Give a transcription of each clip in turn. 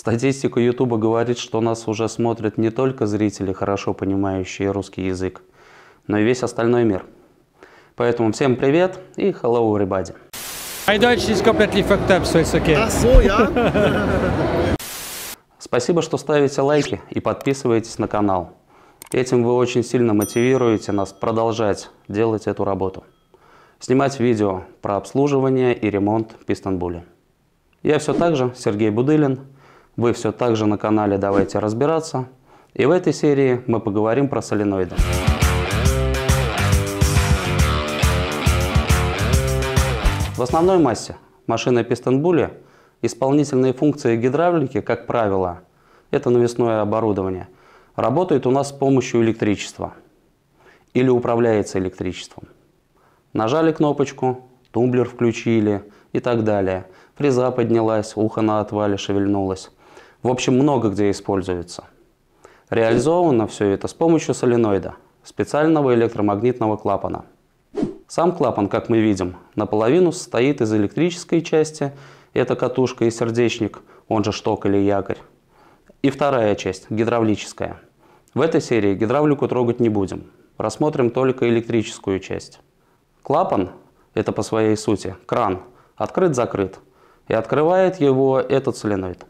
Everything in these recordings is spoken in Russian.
Статистика Ютуба говорит, что нас уже смотрят не только зрители, хорошо понимающие русский язык, но и весь остальной мир. Поэтому всем привет и hello everybody. My Deutsch is completely fucked up, so it's okay. Ah, so, yeah? Спасибо, что ставите лайки и подписываетесь на канал. Этим вы очень сильно мотивируете нас продолжать делать эту работу. Снимать видео про обслуживание и ремонт в Я все так же, Сергей Будылин. Вы все так же на канале «Давайте разбираться». И в этой серии мы поговорим про соленоиды. В основной массе машины Пистонбули исполнительные функции гидравлики, как правило, это навесное оборудование, работает у нас с помощью электричества или управляется электричеством. Нажали кнопочку, тумблер включили и так далее. Фреза поднялась, ухо на отвале шевельнулось. В общем, много где используется. Реализовано все это с помощью соленоида, специального электромагнитного клапана. Сам клапан, как мы видим, наполовину состоит из электрической части, это катушка и сердечник, он же шток или якорь. И вторая часть, гидравлическая. В этой серии гидравлику трогать не будем, рассмотрим только электрическую часть. Клапан, это по своей сути кран, открыт-закрыт, и открывает его этот соленоид.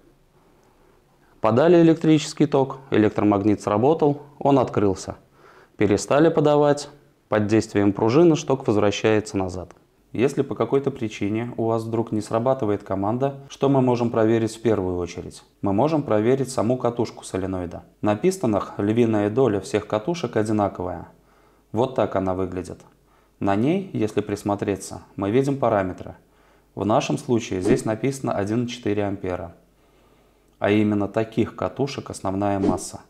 Подали электрический ток, электромагнит сработал, он открылся. Перестали подавать, под действием пружины шток возвращается назад. Если по какой-то причине у вас вдруг не срабатывает команда, что мы можем проверить в первую очередь? Мы можем проверить саму катушку соленоида. На пистонах львиная доля всех катушек одинаковая. Вот так она выглядит. На ней, если присмотреться, мы видим параметры. В нашем случае здесь написано 1,4 ампера а именно таких катушек основная масса.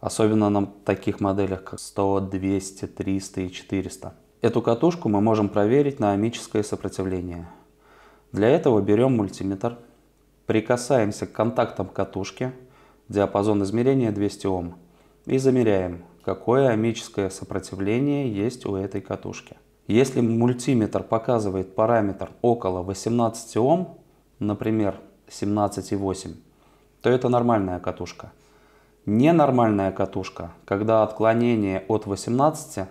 Особенно на таких моделях, как 100, 200, 300 и 400. Эту катушку мы можем проверить на омическое сопротивление. Для этого берем мультиметр, прикасаемся к контактам катушки, диапазон измерения 200 Ом, и замеряем, какое омическое сопротивление есть у этой катушки. Если мультиметр показывает параметр около 18 Ом, например 17,8, то это нормальная катушка. Ненормальная катушка, когда отклонение от 18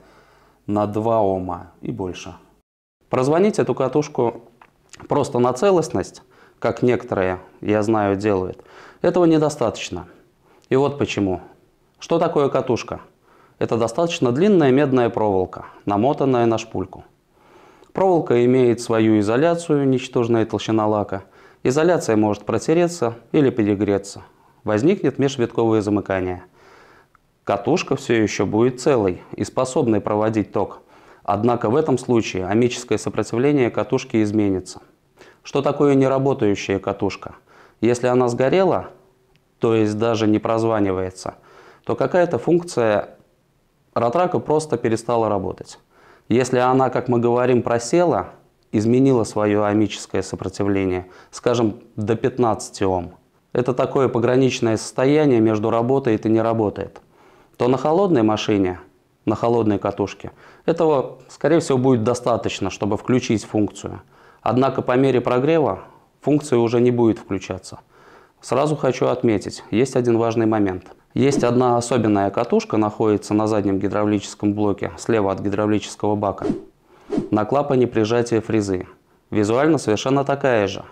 на 2 Ома и больше. Прозвонить эту катушку просто на целостность, как некоторые, я знаю, делают, этого недостаточно. И вот почему. Что такое катушка? Это достаточно длинная медная проволока, намотанная на шпульку. Проволока имеет свою изоляцию, ничтожная толщина лака – Изоляция может протереться или перегреться. Возникнет межвитковое замыкание. Катушка все еще будет целой и способной проводить ток. Однако в этом случае амическое сопротивление катушки изменится. Что такое неработающая катушка? Если она сгорела, то есть даже не прозванивается, то какая-то функция ротрака просто перестала работать. Если она, как мы говорим, просела – изменила свое омическое сопротивление, скажем, до 15 Ом. Это такое пограничное состояние между работает и не работает. То на холодной машине, на холодной катушке, этого, скорее всего, будет достаточно, чтобы включить функцию. Однако по мере прогрева функция уже не будет включаться. Сразу хочу отметить, есть один важный момент. Есть одна особенная катушка, находится на заднем гидравлическом блоке, слева от гидравлического бака. На клапане прижатия фрезы. Визуально совершенно такая же.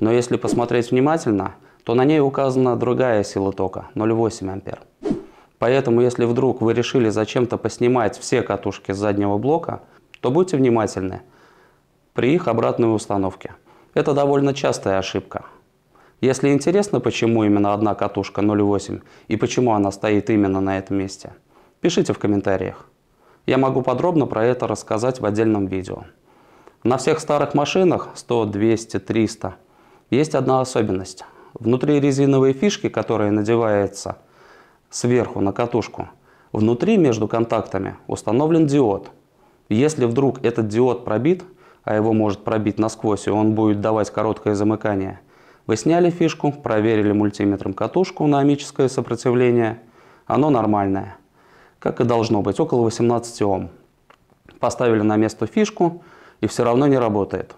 Но если посмотреть внимательно, то на ней указана другая сила тока 0,8 ампер. Поэтому, если вдруг вы решили зачем-то поснимать все катушки с заднего блока, то будьте внимательны при их обратной установке. Это довольно частая ошибка. Если интересно, почему именно одна катушка 0,8 и почему она стоит именно на этом месте, пишите в комментариях. Я могу подробно про это рассказать в отдельном видео. На всех старых машинах 100, 200, 300 есть одна особенность. Внутри резиновые фишки, которые надеваются сверху на катушку, внутри между контактами установлен диод. Если вдруг этот диод пробит, а его может пробить насквозь, и он будет давать короткое замыкание, вы сняли фишку, проверили мультиметром катушку на амическое сопротивление, оно нормальное – как и должно быть, около 18 Ом. Поставили на место фишку, и все равно не работает.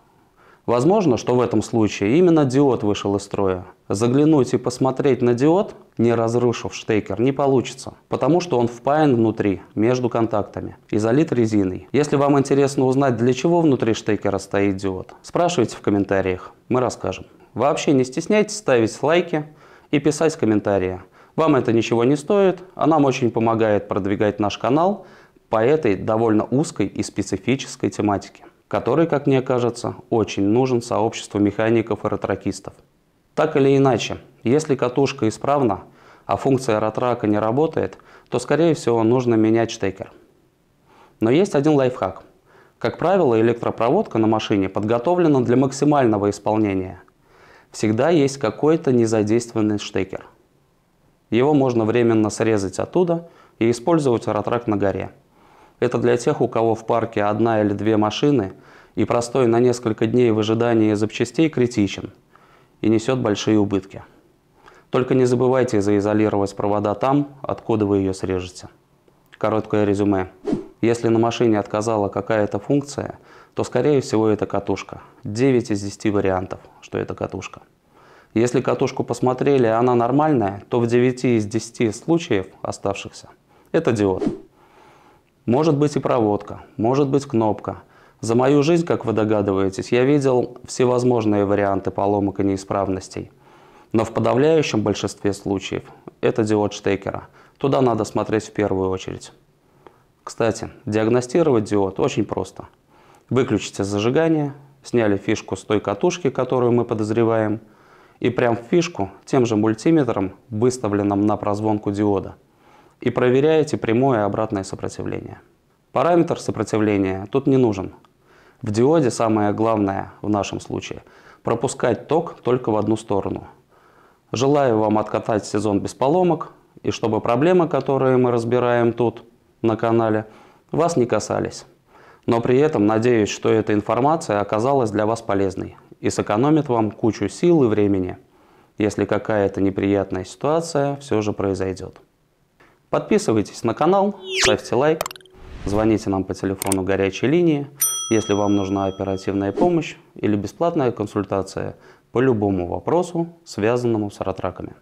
Возможно, что в этом случае именно диод вышел из строя. Заглянуть и посмотреть на диод, не разрушив штекер, не получится, потому что он впаян внутри, между контактами, и залит резиной. Если вам интересно узнать, для чего внутри штекера стоит диод, спрашивайте в комментариях, мы расскажем. Вообще не стесняйтесь ставить лайки и писать комментарии. Вам это ничего не стоит, а нам очень помогает продвигать наш канал по этой довольно узкой и специфической тематике, который, как мне кажется, очень нужен сообществу механиков и ротракистов. Так или иначе, если катушка исправна, а функция ротрака не работает, то, скорее всего, нужно менять штекер. Но есть один лайфхак. Как правило, электропроводка на машине подготовлена для максимального исполнения. Всегда есть какой-то незадействованный штекер – его можно временно срезать оттуда и использовать ратрак на горе. Это для тех, у кого в парке одна или две машины, и простой на несколько дней в ожидании запчастей критичен и несет большие убытки. Только не забывайте заизолировать провода там, откуда вы ее срежете. Короткое резюме. Если на машине отказала какая-то функция, то, скорее всего, это катушка. 9 из 10 вариантов, что это катушка. Если катушку посмотрели, она нормальная, то в 9 из 10 случаев оставшихся это диод. Может быть и проводка, может быть кнопка. За мою жизнь, как вы догадываетесь, я видел всевозможные варианты поломок и неисправностей. Но в подавляющем большинстве случаев это диод штекера. Туда надо смотреть в первую очередь. Кстати, диагностировать диод очень просто. Выключите зажигание, сняли фишку с той катушки, которую мы подозреваем – и прям в фишку тем же мультиметром, выставленным на прозвонку диода, и проверяете прямое и обратное сопротивление. Параметр сопротивления тут не нужен. В диоде самое главное в нашем случае – пропускать ток только в одну сторону. Желаю вам откатать сезон без поломок, и чтобы проблемы, которые мы разбираем тут на канале, вас не касались но при этом надеюсь, что эта информация оказалась для вас полезной и сэкономит вам кучу сил и времени, если какая-то неприятная ситуация все же произойдет. Подписывайтесь на канал, ставьте лайк, звоните нам по телефону горячей линии, если вам нужна оперативная помощь или бесплатная консультация по любому вопросу, связанному с ратраками.